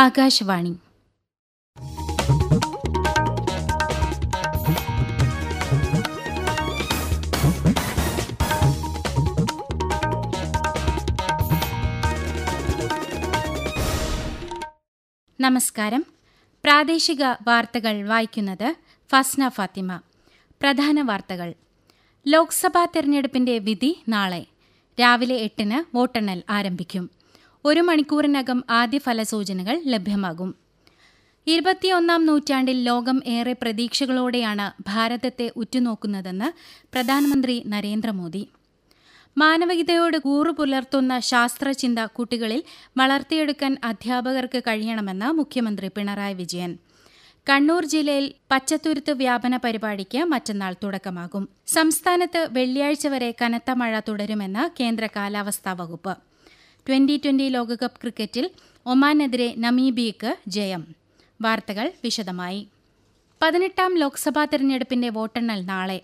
ആകാശവാണി നമസ്കാരം പ്രാദേശിക വാർത്തകൾ വായിക്കുന്നത് ഫസ്ന ഫാത്തിമ പ്രധാന വാർത്തകൾ ലോക്സഭാ തെരഞ്ഞെടുപ്പിന്റെ വിധി നാളെ രാവിലെ എട്ടിന് വോട്ടെണ്ണൽ ആരംഭിക്കും ഒരു മണിക്കൂറിനകം ആദ്യ ഫലസൂചനകൾ ലഭ്യമാകും ഇരുപത്തിയൊന്നാം നൂറ്റാണ്ടിൽ ലോകം ഏറെ പ്രതീക്ഷകളോടെയാണ് ഭാരതത്തെ ഉറ്റുനോക്കുന്നതെന്ന് പ്രധാനമന്ത്രി നരേന്ദ്രമോദി മാനവികതയോട് കൂറു പുലർത്തുന്ന ശാസ്ത്രചിന്ത കുട്ടികളിൽ വളർത്തിയെടുക്കാൻ അധ്യാപകർക്ക് കഴിയണമെന്ന് മുഖ്യമന്ത്രി പിണറായി വിജയൻ കണ്ണൂർ ജില്ലയിൽ പച്ചത്തുരുത്ത് വ്യാപന പരിപാടിക്ക് മറ്റന്നാൾ തുടക്കമാകും സംസ്ഥാനത്ത് വെള്ളിയാഴ്ച വരെ കനത്ത മഴ തുടരുമെന്ന് കേന്ദ്ര കാലാവസ്ഥാ വകുപ്പ് ട്വന്റി ട്വന്റി ലോകകപ്പ് ക്രിക്കറ്റിൽ ഒമാനെതിരെ നമീബിയയ്ക്ക് ജയം വാർത്തകൾ വിശദമായി പതിനെട്ടാം ലോക്സഭാ തെരഞ്ഞെടുപ്പിന്റെ വോട്ടെണ്ണൽ നാളെ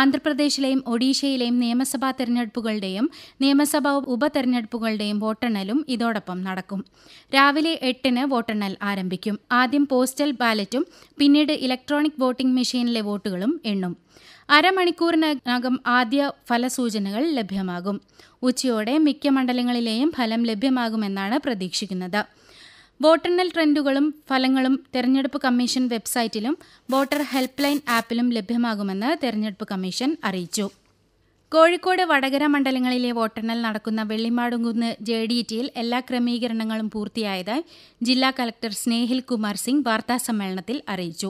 ആന്ധ്രാപ്രദേശിലെയും ഒഡീഷയിലെയും നിയമസഭാ തെരഞ്ഞെടുപ്പുകളുടെയും നിയമസഭാ ഉപതെരഞ്ഞെടുപ്പുകളുടെയും വോട്ടെണ്ണലും ഇതോടൊപ്പം നടക്കും രാവിലെ എട്ടിന് വോട്ടെണ്ണൽ ആരംഭിക്കും ആദ്യം പോസ്റ്റൽ ബാലറ്റും പിന്നീട് ഇലക്ട്രോണിക് വോട്ടിംഗ് മെഷീനിലെ വോട്ടുകളും എണ്ണും അരമണിക്കൂറിനകം ആദ്യ ഫലസൂചനകൾ ലഭ്യമാകും ഉച്ചയോടെ മിക്ക മണ്ഡലങ്ങളിലെയും ഫലം ലഭ്യമാകുമെന്നാണ് പ്രതീക്ഷിക്കുന്നത് വോട്ടെണ്ണൽ ട്രെൻഡുകളും ഫലങ്ങളും തെരഞ്ഞെടുപ്പ് കമ്മീഷൻ വെബ്സൈറ്റിലും വോട്ടർ ഹെൽപ്പ് ലൈൻ ആപ്പിലും ലഭ്യമാകുമെന്ന് തെരഞ്ഞെടുപ്പ് കമ്മീഷൻ അറിയിച്ചു കോഴിക്കോട് വടകര മണ്ഡലങ്ങളിലെ വോട്ടെണ്ണൽ നടക്കുന്ന വെള്ളിമാടുംകുന്ന് ജെ ഡി ടിയിൽ എല്ലാ ക്രമീകരണങ്ങളും പൂർത്തിയായതായി ജില്ലാ കലക്ടർ സ്നേഹിൽ കുമാർ സിംഗ് വാർത്താസമ്മേളനത്തിൽ അറിയിച്ചു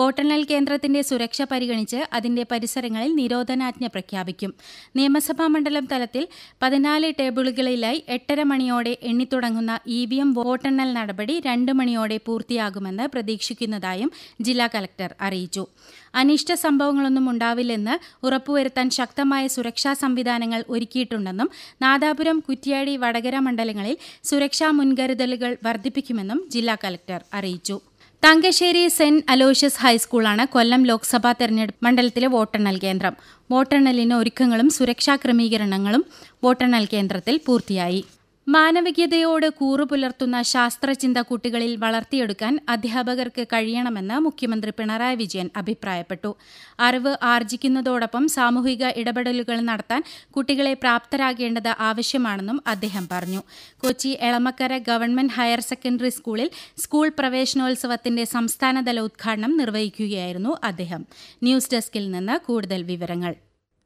വോട്ടെണ്ണൽ കേന്ദ്രത്തിന്റെ സുരക്ഷ പരിഗണിച്ച് അതിന്റെ പരിസരങ്ങളിൽ നിരോധനാജ്ഞ പ്രഖ്യാപിക്കും നിയമസഭാ മണ്ഡലം തലത്തിൽ പതിനാല് ടേബിളുകളിലായി എട്ടര മണിയോടെ എണ്ണിത്തുടങ്ങുന്ന ഇ വി എം വോട്ടെണ്ണൽ നടപടി രണ്ട് മണിയോടെ പൂർത്തിയാകുമെന്ന് പ്രതീക്ഷിക്കുന്നതായും ജില്ലാ കലക്ടർ അറിയിച്ചു അനിഷ്ട സംഭവങ്ങളൊന്നും ഉണ്ടാവില്ലെന്ന് ഉറപ്പുവരുത്താൻ ശക്തമായ സുരക്ഷാ സംവിധാനങ്ങൾ ഒരുക്കിയിട്ടുണ്ടെന്നും നാദാപുരം കുറ്റ്യാടി വടകര മണ്ഡലങ്ങളിൽ സുരക്ഷാ മുൻകരുതലുകൾ വർദ്ധിപ്പിക്കുമെന്നും ജില്ലാ കലക്ടർ അറിയിച്ചു തങ്കശ്ശേരി സെന്റ് അലോഷ്യസ് ഹൈസ്കൂളാണ് കൊല്ലം ലോക്സഭാ തെരഞ്ഞെടുപ്പ് മണ്ഡലത്തിലെ വോട്ടെണ്ണൽ കേന്ദ്രം വോട്ടെണ്ണലിന് ഒരുക്കങ്ങളും സുരക്ഷാ ക്രമീകരണങ്ങളും വോട്ടെണ്ണൽ കേന്ദ്രത്തിൽ പൂർത്തിയായി മാനവികതയോട് കൂറു പുലർത്തുന്ന ശാസ്ത്രചിന്ത കുട്ടികളിൽ വളർത്തിയെടുക്കാൻ അധ്യാപകർക്ക് കഴിയണമെന്ന് മുഖ്യമന്ത്രി പിണറായി വിജയൻ അഭിപ്രായപ്പെട്ടു അറിവ് ആർജിക്കുന്നതോടൊപ്പം സാമൂഹിക ഇടപെടലുകൾ നടത്താൻ കുട്ടികളെ പ്രാപ്തരാകേണ്ടത് ആവശ്യമാണെന്നും അദ്ദേഹം പറഞ്ഞു Kochi Elamakkara government higher secondary സ്കൂളിൽ സ്കൂൾ പ്രവേശനോത്സവത്തിന്റെ സംസ്ഥാനതല ഉദ്ഘാടനം നിർവഹിക്കുകയായിരുന്നു അദ്ദേഹം ന്യൂസ് ഡെസ്കിൽ നിന്ന് കൂടുതൽ വിവരങ്ങൾ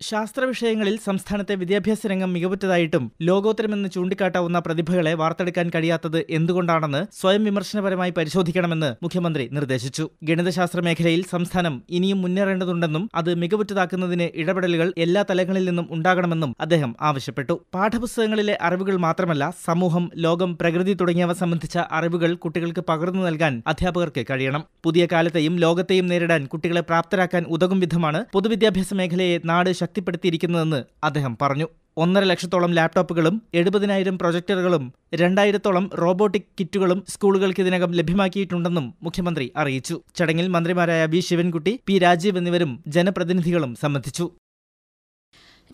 ശാസ്ത്ര വിഷയങ്ങളിൽ സംസ്ഥാനത്തെ വിദ്യാഭ്യാസ രംഗം മികവുറ്റതായിട്ടും ലോകോത്തരമെന്ന് ചൂണ്ടിക്കാട്ടാവുന്ന പ്രതിഭകളെ വാർത്തെടുക്കാൻ കഴിയാത്തത് എന്തുകൊണ്ടാണെന്ന് സ്വയം വിമർശനപരമായി പരിശോധിക്കണമെന്ന് മുഖ്യമന്ത്രി നിർദ്ദേശിച്ചു ഗണിതശാസ്ത്ര മേഖലയിൽ സംസ്ഥാനം ഇനിയും മുന്നേറേണ്ടതുണ്ടെന്നും അത് മികവുറ്റതാക്കുന്നതിന് ഇടപെടലുകൾ എല്ലാ തലങ്ങളിൽ നിന്നും ഉണ്ടാകണമെന്നും അദ്ദേഹം ആവശ്യപ്പെട്ടു പാഠപുസ്തകങ്ങളിലെ അറിവുകൾ മാത്രമല്ല സമൂഹം ലോകം പ്രകൃതി തുടങ്ങിയവ സംബന്ധിച്ച അറിവുകൾ കുട്ടികൾക്ക് പകർന്നു നൽകാൻ അധ്യാപകർക്ക് കഴിയണം പുതിയ കാലത്തെയും ലോകത്തെയും നേരിടാൻ കുട്ടികളെ പ്രാപ്തരാക്കാൻ ഉതകും വിധമാണ് പൊതുവിദ്യാഭ്യാസ മേഖലയെ നാട് ശക്തിപ്പെടുത്തിയിരിക്കുന്നതെന്ന് അദ്ദേഹം പറഞ്ഞു ഒന്നര ലക്ഷത്തോളം ലാപ്ടോപ്പുകളും എഴുപതിനായിരം പ്രൊജക്ടറുകളും രണ്ടായിരത്തോളം റോബോട്ടിക് കിറ്റുകളും സ്കൂളുകൾക്ക് ഇതിനകം ലഭ്യമാക്കിയിട്ടുണ്ടെന്നും മുഖ്യമന്ത്രി അറിയിച്ചു ചടങ്ങിൽ മന്ത്രിമാരായ വി ശിവൻകുട്ടി പി രാജീവ് എന്നിവരും ജനപ്രതിനിധികളും സംബന്ധിച്ചു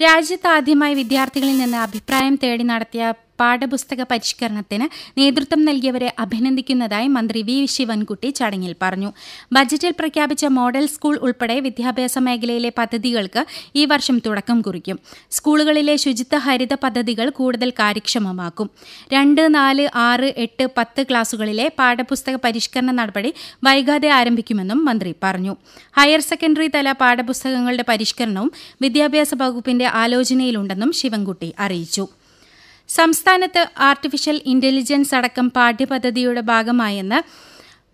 രാജ്യത്താദ്യമായി വിദ്യാർത്ഥികളിൽ നിന്ന് അഭിപ്രായം തേടി നടത്തിയ പാഠപുസ്തക പരിഷ്കരണത്തിന് നേതൃത്വം നൽകിയവരെ അഭിനന്ദിക്കുന്നതായി മന്ത്രി വി ശിവൻകുട്ടി ചടങ്ങിൽ പറഞ്ഞു ബജറ്റിൽ പ്രഖ്യാപിച്ച മോഡൽ സ്കൂൾ ഉൾപ്പെടെ വിദ്യാഭ്യാസ മേഖലയിലെ പദ്ധതികൾക്ക് ഈ വർഷം തുടക്കം കുറിക്കും സ്കൂളുകളിലെ ശുചിത്വ ഹരിത പദ്ധതികൾ കൂടുതൽ കാര്യക്ഷമമാക്കും രണ്ട് നാല് ആറ് എട്ട് പത്ത് ക്ലാസുകളിലെ പാഠപുസ്തക പരിഷ്കരണ നടപടി വൈകാതെ ആരംഭിക്കുമെന്നും മന്ത്രി പറഞ്ഞു ഹയർ സെക്കൻഡറി തല പാഠപുസ്തകങ്ങളുടെ പരിഷ്കരണവും വിദ്യാഭ്യാസ വകുപ്പിന്റെ ആലോചനയിലുണ്ടെന്നും ശിവൻകുട്ടി അറിയിച്ചു സംസ്ഥാനത്ത് ആർട്ടിഫിഷ്യൽ ഇന്റലിജൻസ് അടക്കം പാഠ്യപദ്ധതിയുടെ ഭാഗമായെന്ന്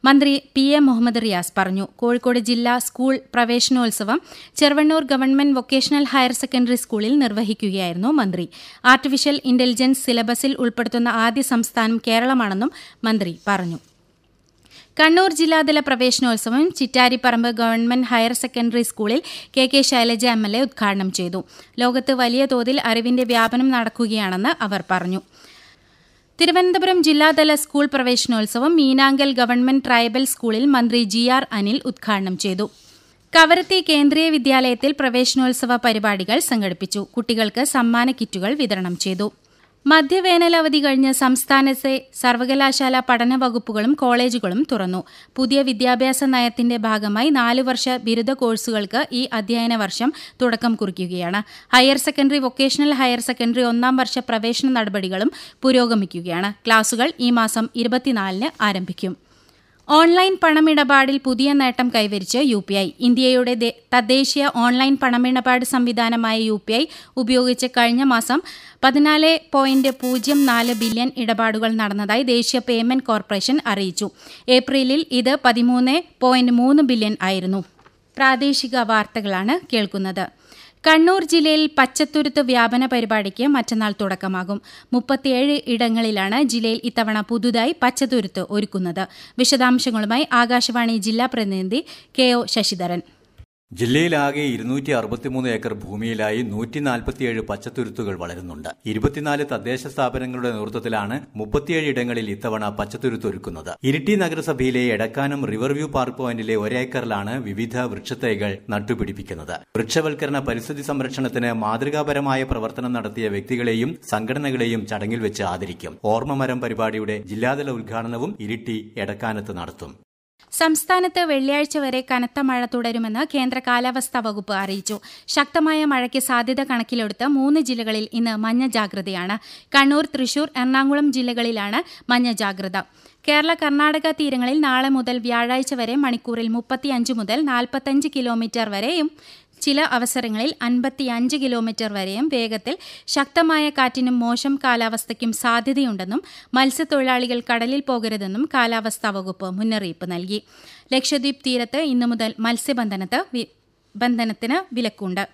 മന്ത്രി പി എ മുഹമ്മദ് റിയാസ് പറഞ്ഞു കോഴിക്കോട് ജില്ലാ സ്കൂൾ പ്രവേശനോത്സവം Cheruvannur government vocational higher secondary സ്കൂളിൽ നിർവഹിക്കുകയായിരുന്നു മന്ത്രി ആർട്ടിഫിഷ്യൽ ഇന്റലിജൻസ് സിലബസിൽ ഉൾപ്പെടുത്തുന്ന ആദ്യ സംസ്ഥാനം കേരളമാണെന്നും മന്ത്രി പറഞ്ഞു കണ്ണൂർ ജില്ലാതല പ്രവേശനോത്സവം ചിറ്റാരിപ്പറമ്പ് ഗവൺമെന്റ് ഹയർ സെക്കൻഡറി സ്കൂളിൽ K K Shailaja M L A ഉദ്ഘാടനം ചെയ്തു ലോകത്ത് വലിയ തോതിൽ അറിവിന്റെ വ്യാപനം നടക്കുകയാണെന്ന് അവർ പറഞ്ഞു തിരുവനന്തപുരം ജില്ലാതല സ്കൂൾ പ്രവേശനോത്സവം മീനാങ്കൽ ഗവൺമെന്റ് ട്രൈബൽ സ്കൂളിൽ മന്ത്രി ജി ആർ അനിൽ ഉദ്ഘാടനം ചെയ്തു കവരത്തി കേന്ദ്രീയ വിദ്യാലയത്തിൽ പ്രവേശനോത്സവ പരിപാടികൾ സംഘടിപ്പിച്ചു കുട്ടികൾക്ക് സമ്മാന കിറ്റുകൾ വിതരണം ചെയ്തു മധ്യവേനലവധി കഴിഞ്ഞ് സംസ്ഥാനത്തെ സർവകലാശാല പഠന വകുപ്പുകളും കോളേജുകളും തുറന്നു പുതിയ വിദ്യാഭ്യാസ നയത്തിന്റെ ഭാഗമായി നാല് വർഷ ബിരുദ കോഴ്സുകൾക്ക് ഈ അധ്യയന വർഷം തുടക്കം കുറിക്കുകയാണ് higher secondary vocational higher secondary ഒന്നാം വർഷ പ്രവേശന നടപടികളും പുരോഗമിക്കുകയാണ് ക്ലാസുകൾ ഈ മാസം ഇരുപത്തിനാലിന് ആരംഭിക്കും ഓൺലൈൻ പണമിടപാടിൽ പുതിയ നേട്ടം കൈവരിച്ച് യു പി ഐ ഇന്ത്യയുടെ തദ്ദേശീയ ഓൺലൈൻ പണമിടപാട് സംവിധാനമായ യു പി ഐ ഉപയോഗിച്ച് കഴിഞ്ഞ മാസം പതിനാല് പോയിന്റ് പൂജ്യം നാല് ബില്യൺ ഇടപാടുകൾ നടന്നതായി ദേശീയ പേയ്മെന്റ് കോർപ്പറേഷൻ അറിയിച്ചു ഏപ്രിലിൽ ഇത് പതിമൂന്ന് പോയിന്റ് മൂന്ന് ബില്യൺ ആയിരുന്നു പ്രാദേശിക വാർത്തകളാണ് കേൾക്കുന്നത് കണ്ണൂർ ജില്ലയിൽ പച്ചത്തുരുത്ത് വ്യാപന പരിപാടിക്ക് മറ്റന്നാൾ തുടക്കമാകും മുപ്പത്തിയേഴ് ഇടങ്ങളിലാണ് ജില്ലയിൽ ഇത്തവണ പുതുതായി പച്ചത്തുരുത്ത് ഒരുക്കുന്നത് വിശദാംശങ്ങളുമായി ആകാശവാണി ജില്ലാ പ്രതിനിധി കെ ഒ ശശിധരൻ ജില്ലയിലാകെ ഇരുന്നൂറ്റി അറുപത്തിമൂന്ന് ഏക്കർ ഭൂമിയിലായി നൂറ്റി നാൽപ്പത്തിയേഴ് പച്ചത്തുരുത്തുകൾ വളരുന്നുണ്ട് ഇരുപത്തിനാല് തദ്ദേശ സ്ഥാപനങ്ങളുടെ നേതൃത്വത്തിലാണ് മുപ്പത്തിയേഴ് ഇടങ്ങളിൽ ഇത്തവണ പച്ചത്തുരുത്തൊരുക്കുന്നത് ഇരിട്ടി നഗരസഭയിലെ എടക്കാനം റിവർവ്യൂ പാർക്ക് പോയിന്റിലെ ഒരേക്കറിലാണ് വിവിധ വൃക്ഷത്തൈകൾ നട്ടുപിടിപ്പിക്കുന്നത് വൃക്ഷവൽക്കരണ പരിസ്ഥിതി സംരക്ഷണത്തിന് മാതൃകാപരമായ പ്രവർത്തനം നടത്തിയ വ്യക്തികളെയും സംഘടനകളെയും ചടങ്ങിൽ വെച്ച് ആദരിക്കും ഓർമ്മമരം പരിപാടിയുടെ ജില്ലാതല ഉദ്ഘാടനവും ഇരിട്ടി എടക്കാനത്ത് നടത്തും സംസ്ഥാനത്ത് വെള്ളിയാഴ്ച വരെ കനത്ത മഴ തുടരുമെന്ന് കേന്ദ്ര കാലാവസ്ഥാ വകുപ്പ് അറിയിച്ചു ശക്തമായ മഴയ്ക്ക് സാധ്യത കണക്കിലെടുത്ത് മൂന്ന് ജില്ലകളിൽ ഇന്ന് മഞ്ഞ ജാഗ്രതയാണ് കണ്ണൂർ തൃശൂർ എറണാകുളം ജില്ലകളിലാണ് മഞ്ഞ ജാഗ്രത കേരള കർണാടക തീരങ്ങളിൽ നാളെ മുതൽ വ്യാഴാഴ്ച വരെ മണിക്കൂറിൽ മുപ്പത്തിയഞ്ച് മുതൽ നാൽപ്പത്തഞ്ച് കിലോമീറ്റർ വരെയും ചില അവസരങ്ങളിൽ അൻപത്തിയഞ്ച് കിലോമീറ്റർ വരെയും വേഗത്തിൽ ശക്തമായ കാറ്റിനും മോശം കാലാവസ്ഥയ്ക്കും സാധ്യതയുണ്ടെന്നും മത്സ്യത്തൊഴിലാളികൾ കടലിൽ പോകരുതെന്നും കാലാവസ്ഥാ വകുപ്പ് മുന്നറിയിപ്പ് നൽകി ലക്ഷദ്വീപ് തീരത്ത് ഇന്നു മുതൽ മത്സ്യബന്ധനത്ത് ബന്ധനത്തിന് വിലക്കുണ്ട്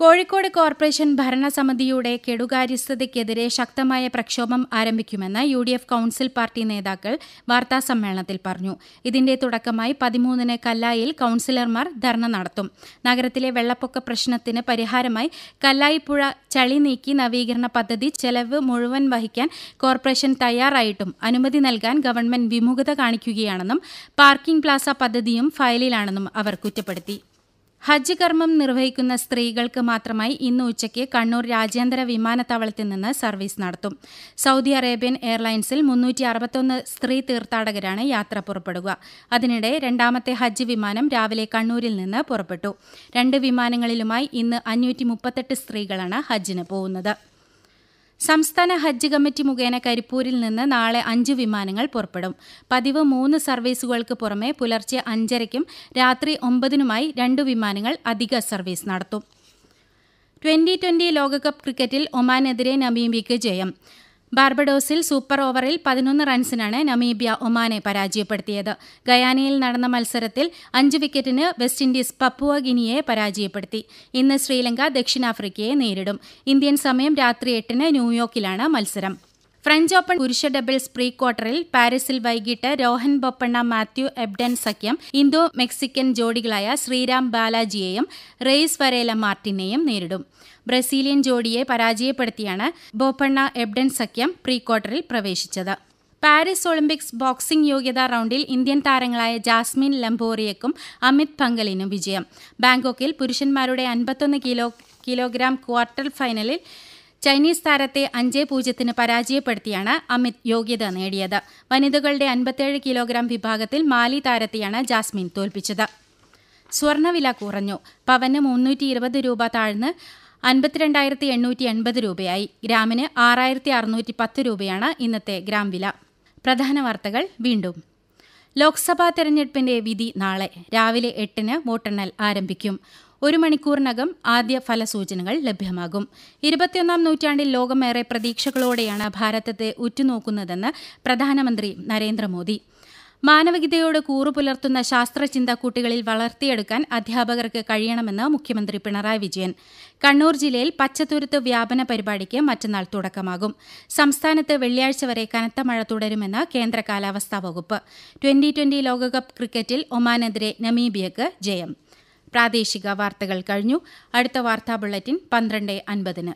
കോഴിക്കോട് കോർപ്പറേഷൻ ഭരണസമിതിയുടെ കെടുകാര്യസ്ഥതയ്ക്കെതിരെ ശക്തമായ പ്രക്ഷോഭം ആരംഭിക്കുമെന്ന് U D F council party നേതാക്കൾ വാർത്താസമ്മേളനത്തിൽ പറഞ്ഞു ഇതിന്റെ തുടക്കമായി പതിമൂന്നിന് കല്ലായിൽ കൌൺസിലർമാർ ധർണ നടത്തും നഗരത്തിലെ വെള്ളപ്പൊക്ക പ്രശ്നത്തിന് പരിഹാരമായി കല്ലായിപ്പുഴ ചളി നീക്കി നവീകരണ പദ്ധതി ചെലവ് മുഴുവൻ വഹിക്കാൻ കോർപ്പറേഷൻ തയ്യാറായിട്ടും അനുമതി നൽകാൻ ഗവൺമെന്റ് വിമുഖത കാണിക്കുകയാണെന്നും പാർക്കിംഗ് പ്ലാസ പദ്ധതിയും ഫയലിലാണെന്നും അവർ കുറ്റപ്പെടുത്തി ഹജ്ജ് കർമ്മം നിർവഹിക്കുന്ന സ്ത്രീകൾക്ക് മാത്രമായി ഇന്ന് ഉച്ചയ്ക്ക് കണ്ണൂർ രാജ്യാന്തര വിമാനത്താവളത്തിൽ നിന്ന് സർവീസ് നടത്തും സൗദി അറേബ്യൻ എയർലൈൻസിൽ മുന്നൂറ്റി അറുപത്തൊന്ന് സ്ത്രീ തീർത്ഥാടകരാണ് യാത്ര പുറപ്പെടുക അതിനിടെ രണ്ടാമത്തെ ഹജ്ജ് വിമാനം രാവിലെ കണ്ണൂരിൽ നിന്ന് പുറപ്പെട്ടു രണ്ട് വിമാനങ്ങളിലുമായി ഇന്ന് അഞ്ഞൂറ്റി സ്ത്രീകളാണ് ഹജ്ജിന് പോകുന്നത് സംസ്ഥാന ഹജ്ജ് കമ്മിറ്റി മുഖേന കരിപ്പൂരിൽ നിന്ന് നാളെ അഞ്ച് വിമാനങ്ങൾ പുറപ്പെടും പതിവ് മൂന്ന് സർവീസുകൾക്ക് പുറമെ പുലർച്ചെ അഞ്ചരയ്ക്കും രാത്രി ഒമ്പതിനുമായി രണ്ട് വിമാനങ്ങൾ അധിക സർവീസ് നടത്തും ട്വന്റി ട്വന്റി ലോകകപ്പ് ക്രിക്കറ്റിൽ ഒമാനെതിരെ നമീബിക്ക് ജയം ബാർബഡോസിൽ സൂപ്പർ ഓവറിൽ പതിനൊന്ന് റൺസിനാണ് നമീബിയ ഒമാനെ പരാജയപ്പെടുത്തിയത് ഗയാനയിൽ നടന്ന മത്സരത്തിൽ അഞ്ച് വിക്കറ്റിന് വെസ്റ്റ് ഇൻഡീസ് പപ്പുവ ഗിനിയെ പരാജയപ്പെടുത്തി ഇന്ന് ശ്രീലങ്ക ദക്ഷിണാഫ്രിക്കയെ നേരിടും ഇന്ത്യൻ സമയം രാത്രി എട്ടിന് ന്യൂയോർക്കിലാണ് മത്സരം ഫ്രഞ്ച് ഓപ്പൺ പുരുഷ ഡബിൾസ് പ്രീ ക്വാർട്ടറിൽ പാരീസിൽ വൈകിട്ട് രോഹൻ ബൊപ്പണ്ണ മാത്യു എബ്ഡൻ സഖ്യം ഇന്തോ മെക്സിക്കൻ ജോഡികളായ ശ്രീരാം ബാലാജിയെയും റെയ്സ് വരേല മാർട്ടിനെയും നേരിടും ബ്രസീലിയൻ ജോഡിയെ പരാജയപ്പെടുത്തിയാണ് ബോപ്പണ്ണ എബ്ഡൻ സഖ്യം പ്രീ ക്വാർട്ടറിൽ പ്രവേശിച്ചത് പാരീസ് ഒളിമ്പിക്സ് ബോക്സിംഗ് യോഗ്യതാ റൗണ്ടിൽ ഇന്ത്യൻ താരങ്ങളായ ജാസ്മിൻ ലംബോറിയക്കും അമിത് പങ്കലിനും വിജയം ബാങ്കോക്കിൽ പുരുഷന്മാരുടെ അൻപത്തൊന്ന് കിലോ കിലോഗ്രാം ക്വാർട്ടർ ഫൈനലിൽ ചൈനീസ് താരത്തെ അഞ്ച് പൂജ്യത്തിന് പരാജയപ്പെടുത്തിയാണ് അമിത് യോഗ്യത നേടിയത് വനിതകളുടെ അൻപത്തേഴ് കിലോഗ്രാം വിഭാഗത്തിൽ മാലി താരത്തെയാണ് ജാസ്മിൻ തോൽപ്പിച്ചത് സ്വർണ്ണവില കുറഞ്ഞു പവന് മുന്നൂറ്റി ഇരുപത് രൂപ താഴ്ന്ന് അൻപത്തിരണ്ടായിരത്തി എണ്ണൂറ്റി എൺപത് രൂപയായി ഗ്രാമിന് ആറായിരത്തി അറുന്നൂറ്റി പത്ത് രൂപയാണ് ഇന്നത്തെ ഗ്രാം വില പ്രധാന വാർത്തകൾ വീണ്ടും ലോക്സഭാ തെരഞ്ഞെടുപ്പിന്റെ വിധി നാളെ രാവിലെ എട്ടിന് വോട്ടെണ്ണൽ ആരംഭിക്കും ഒരു മണിക്കൂറിനകം ആദ്യ ഫലസൂചനകൾ ലഭ്യമാകും ഇരുപത്തിയൊന്നാം നൂറ്റാണ്ടിൽ ലോകമേറെ പ്രതീക്ഷകളോടെയാണ് ഭാരതത്തെ ഉറ്റുനോക്കുന്നതെന്ന് പ്രധാനമന്ത്രി നരേന്ദ്രമോദി മാനവികതയോട് കൂറുപുലർത്തുന്ന ശാസ്ത്രചിന്ത കുട്ടികളിൽ വളർത്തിയെടുക്കാൻ അധ്യാപകർക്ക് കഴിയണമെന്ന് മുഖ്യമന്ത്രി പിണറായി വിജയൻ കണ്ണൂർ ജില്ലയിൽ പച്ചത്തുരുത്ത് വ്യാപന പരിപാടിക്ക് മറ്റന്നാൾ തുടക്കമാകും സംസ്ഥാനത്ത് വെള്ളിയാഴ്ച വരെ കനത്ത മഴ തുടരുമെന്ന് കേന്ദ്ര കാലാവസ്ഥാ വകുപ്പ് ട്വന്റി ട്വന്റി ലോകകപ്പ് ക്രിക്കറ്റിൽ ഒമാനെതിരെ നമീബിയക്ക് ജയം പ്രാദേശിക വാർത്തകൾ കഴിഞ്ഞു അടുത്ത വാർത്താ ബുള്ളറ്റിൻ പന്ത്രണ്ട് അൻപതിന്